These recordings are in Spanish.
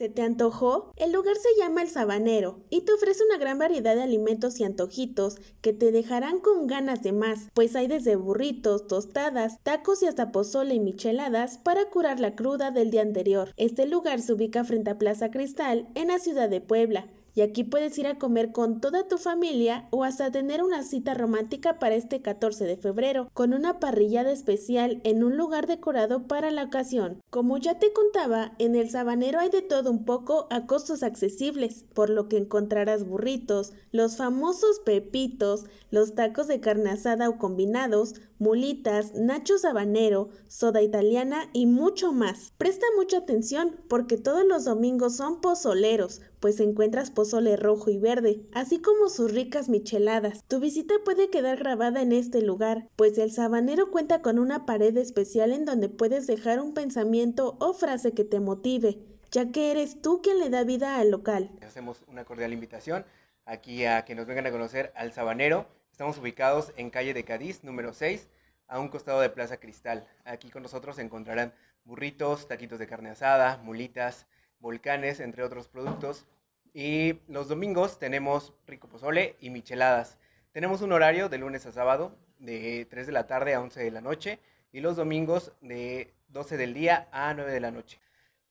¿Se te antojó? El lugar se llama El Sabanero y te ofrece una gran variedad de alimentos y antojitos que te dejarán con ganas de más, pues hay desde burritos, tostadas, tacos y hasta pozole y micheladas para curar la cruda del día anterior. Este lugar se ubica frente a Plaza Cristal en la ciudad de Puebla y aquí puedes ir a comer con toda tu familia o hasta tener una cita romántica para este 14 de febrero, con una parrillada especial en un lugar decorado para la ocasión. Como ya te contaba, en el sabanero hay de todo un poco a costos accesibles, por lo que encontrarás burritos, los famosos pepitos, los tacos de carne asada o combinados, mulitas, nacho sabanero, soda italiana y mucho más. Presta mucha atención porque todos los domingos son pozoleros, pues encuentras pozole rojo y verde, así como sus ricas micheladas. Tu visita puede quedar grabada en este lugar, pues el sabanero cuenta con una pared especial en donde puedes dejar un pensamiento o frase que te motive, ya que eres tú quien le da vida al local. Hacemos una cordial invitación aquí a que nos vengan a conocer al sabanero. Estamos ubicados en calle de Cádiz, número 6, a un costado de Plaza Cristal. Aquí con nosotros encontrarán burritos, taquitos de carne asada, mulitas, volcanes, entre otros productos. Y los domingos tenemos rico pozole y micheladas. Tenemos un horario de lunes a sábado de 3 de la tarde a 11 de la noche y los domingos de 12 del día a 9 de la noche.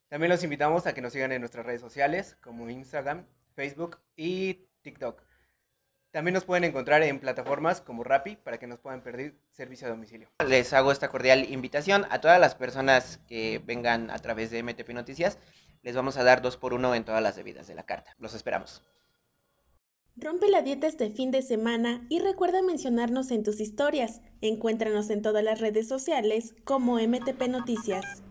También los invitamos a que nos sigan en nuestras redes sociales como Instagram, Facebook y TikTok. También nos pueden encontrar en plataformas como Rappi para que nos puedan pedir servicio a domicilio. Les hago esta cordial invitación a todas las personas que vengan a través de MTP Noticias les vamos a dar 2 por 1 en todas las bebidas de la carta. Los esperamos. Rompe la dieta este fin de semana y recuerda mencionarnos en tus historias. Encuéntranos en todas las redes sociales como MTP Noticias.